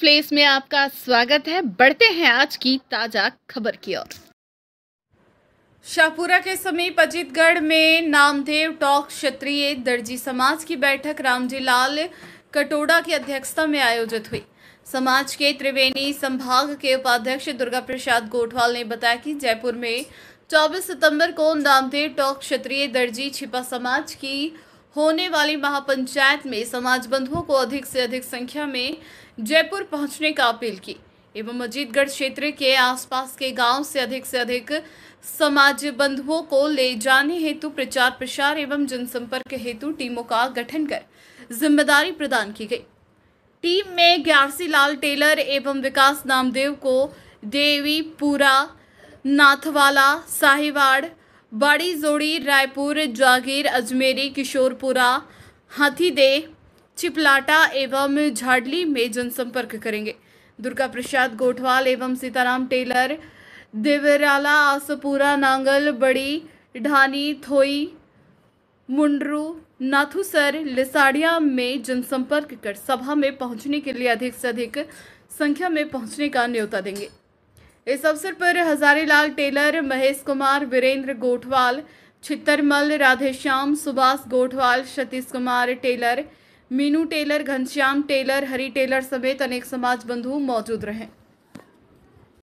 place में आपका स्वागत है बढ़ते हैं आज की ताजा खबर की ओर शाहपुरा के समीप अजीतगढ़ में नामदेव टॉक क्षत्रिय दर्जी समाज की बैठक रामजी लाल कटोड़ा की अध्यक्षता में आयोजित हुई समाज के त्रिवेणी संभाग के उपाध्यक्ष दुर्गा प्रसाद गोठवाल ने बताया कि जयपुर में 24 सितंबर को नामदेव टॉक क्षत्रिय दर्जी छिपा समाज की होने वाली महापंचायत में समाज बंधुओं को अधिक से अधिक संख्या में जयपुर पहुंचने का अपील की एवं मजीदगढ़ क्षेत्र के आसपास के गांव से अधिक से अधिक समाज बंधुओं को ले जाने हेतु प्रचार प्रसार एवं जनसंपर्क हेतु टीमों का गठन कर जिम्मेदारी प्रदान की गई टीम में ग्यारसी लाल टेलर एवं विकास नामदेव को देवीपुरा नाथवाला साहिवाड़ बाड़ी जोड़ी रायपुर जागीर अजमेरी किशोरपुरा हाथीदे चिपलाटा एवं झाडली में जनसंपर्क करेंगे दुर्गा प्रसाद गोठवाल एवं सीताराम टेलर देवराला आसपुरा नांगल बड़ी ढानी थोई मुंडरू नाथुसर लिसाड़िया में जनसंपर्क कर सभा में पहुंचने के लिए अधिक से अधिक संख्या में पहुंचने का न्योता देंगे इस अवसर पर हजारीलाल टेलर महेश कुमार वीरेंद्र गोठवाल छित्तरमल राधेश्याम सुभाष गोठवाल सतीश कुमार टेलर मीनू टेलर घनश्याम टेलर हरी टेलर समेत अनेक समाज बंधु मौजूद रहे